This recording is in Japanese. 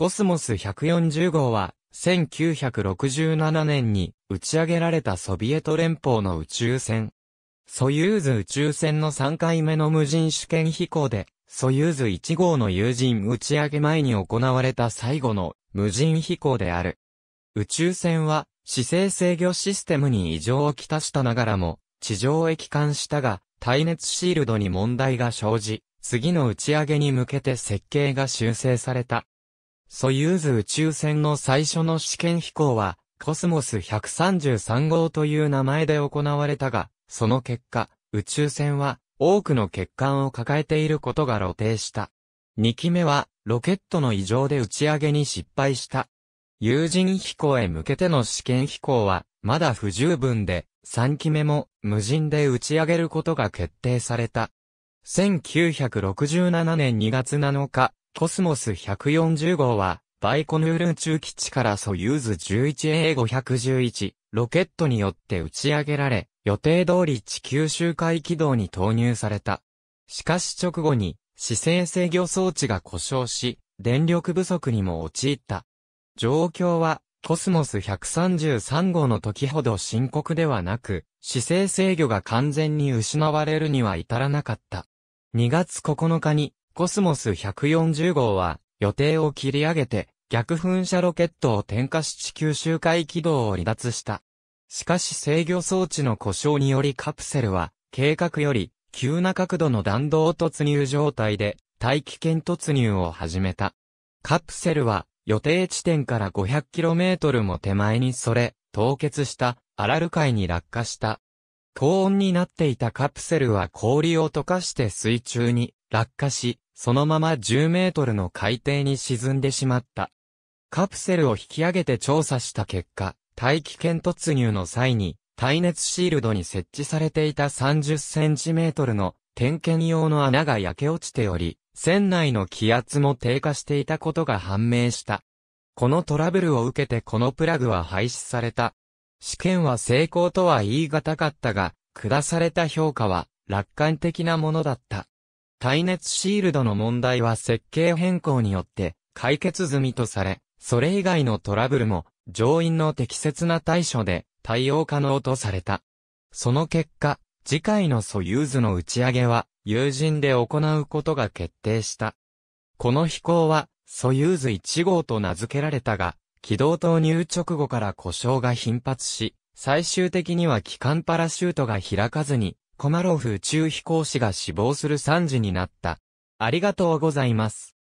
コスモス140号は、1967年に打ち上げられたソビエト連邦の宇宙船。ソユーズ宇宙船の3回目の無人試験飛行で、ソユーズ1号の有人打ち上げ前に行われた最後の無人飛行である。宇宙船は姿勢制御システムに異常をきたしたながらも、地上へ帰還したが、耐熱シールドに問題が生じ、次の打ち上げに向けて設計が修正された。ソユーズ宇宙船の最初の試験飛行は、コスモス133号という名前で行われたが、その結果、宇宙船は多くの欠陥を抱えていることが露呈した。2機目は、ロケットの異常で打ち上げに失敗した。有人飛行へ向けての試験飛行は、まだ不十分で、3機目も無人で打ち上げることが決定された。1967年2月7日、コスモス140号は、バイコヌール宇宙基地からソユーズ 11A511 ロケットによって打ち上げられ、予定通り地球周回軌道に投入された。しかし直後に、姿勢制御装置が故障し、電力不足にも陥った。状況は、コスモス133号の時ほど深刻ではなく、姿勢制御が完全に失われるには至らなかった。2月9日にコスモス140号は、予定を切り上げて、逆噴射ロケットを点火し地球周回軌道を離脱した。しかし制御装置の故障によりカプセルは、計画より、急な角度の弾道突入状態で、大気圏突入を始めた。カプセルは、予定地点から 500km も手前にそれ、凍結した、アラル海に落下した。高温になっていたカプセルは氷を溶かして水中に落下し、そのまま10メートルの海底に沈んでしまった。カプセルを引き上げて調査した結果、大気圏突入の際に、耐熱シールドに設置されていた30センチメートルの点検用の穴が焼け落ちており、船内の気圧も低下していたことが判明した。このトラブルを受けてこのプラグは廃止された。試験は成功とは言い難かったが、下された評価は楽観的なものだった。耐熱シールドの問題は設計変更によって解決済みとされ、それ以外のトラブルも乗員の適切な対処で対応可能とされた。その結果、次回のソユーズの打ち上げは友人で行うことが決定した。この飛行はソユーズ1号と名付けられたが、軌道投入直後から故障が頻発し、最終的には機関パラシュートが開かずにコマロフ宇宙飛行士が死亡する惨事になった。ありがとうございます。